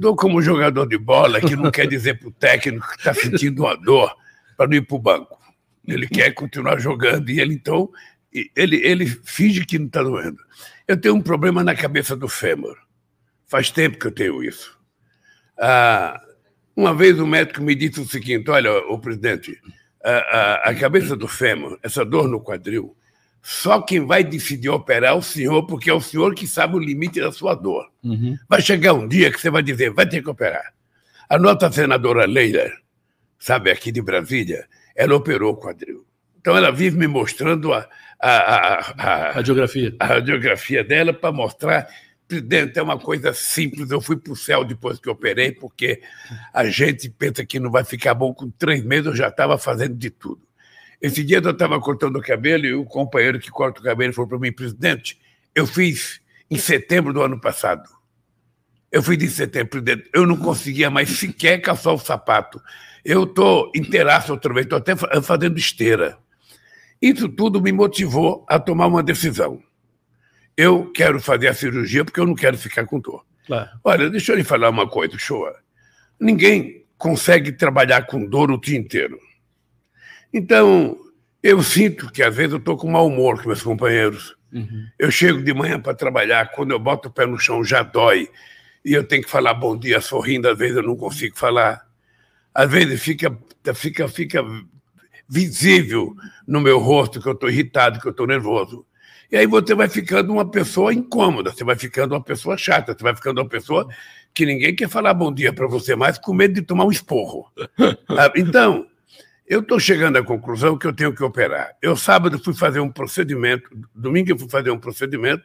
dou como jogador de bola que não quer dizer para o técnico que está sentindo uma dor para não ir para o banco. Ele quer continuar jogando e ele então ele, ele finge que não está doendo. Eu tenho um problema na cabeça do fêmur. Faz tempo que eu tenho isso. Ah, uma vez o médico me disse o seguinte: olha, o presidente, a, a, a cabeça do fêmur, essa dor no quadril, só quem vai decidir operar é o senhor, porque é o senhor que sabe o limite da sua dor. Uhum. Vai chegar um dia que você vai dizer, vai ter que operar. A nossa senadora Leila, sabe, aqui de Brasília, ela operou o quadril. Então ela vive me mostrando a, a, a, a radiografia. a radiografia dela para mostrar. Presidente, é uma coisa simples. Eu fui para o céu depois que operei, porque a gente pensa que não vai ficar bom com três meses, eu já estava fazendo de tudo. Esse dia eu estava cortando o cabelo e o companheiro que corta o cabelo falou para mim, presidente, eu fiz em setembro do ano passado. Eu fui de setembro, presidente. Eu não conseguia mais sequer calçar o sapato. Eu estou inteiraço outra vez, estou até fazendo esteira. Isso tudo me motivou a tomar uma decisão. Eu quero fazer a cirurgia porque eu não quero ficar com dor. Claro. Olha, deixa eu lhe falar uma coisa, Choa. Ninguém consegue trabalhar com dor o dia inteiro. Então, eu sinto que às vezes eu estou com mau humor com meus companheiros. Uhum. Eu chego de manhã para trabalhar, quando eu boto o pé no chão já dói. E eu tenho que falar bom dia sorrindo, às vezes eu não consigo falar. Às vezes fica, fica, fica visível no meu rosto que eu estou irritado, que eu estou nervoso. E aí você vai ficando uma pessoa incômoda, você vai ficando uma pessoa chata, você vai ficando uma pessoa que ninguém quer falar bom dia para você mais, com medo de tomar um esporro. Ah, então, eu estou chegando à conclusão que eu tenho que operar. Eu sábado fui fazer um procedimento, domingo eu fui fazer um procedimento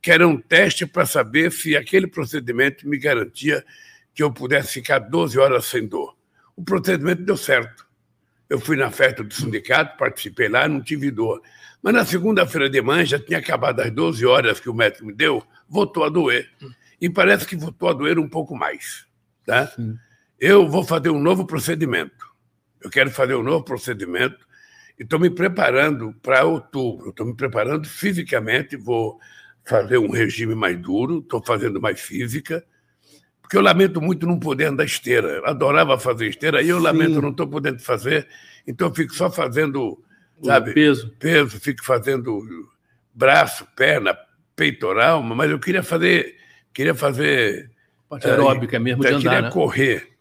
que era um teste para saber se aquele procedimento me garantia que eu pudesse ficar 12 horas sem dor. O procedimento deu certo. Eu fui na festa do sindicato, participei lá, não tive dor. Mas na segunda-feira de manhã já tinha acabado as 12 horas que o médico me deu, voltou a doer. E parece que voltou a doer um pouco mais. Tá? Eu vou fazer um novo procedimento. Eu quero fazer um novo procedimento e estou me preparando para outubro. Estou me preparando fisicamente, vou fazer um regime mais duro, estou fazendo mais física, porque eu lamento muito não poder andar esteira. Eu adorava fazer esteira, e eu Sim. lamento não estou podendo fazer, então eu fico só fazendo, sabe? peso. Peso, fico fazendo braço, perna, peitoral, mas eu queria fazer, queria fazer... Parte aeróbica é, mesmo de andar, queria né? correr.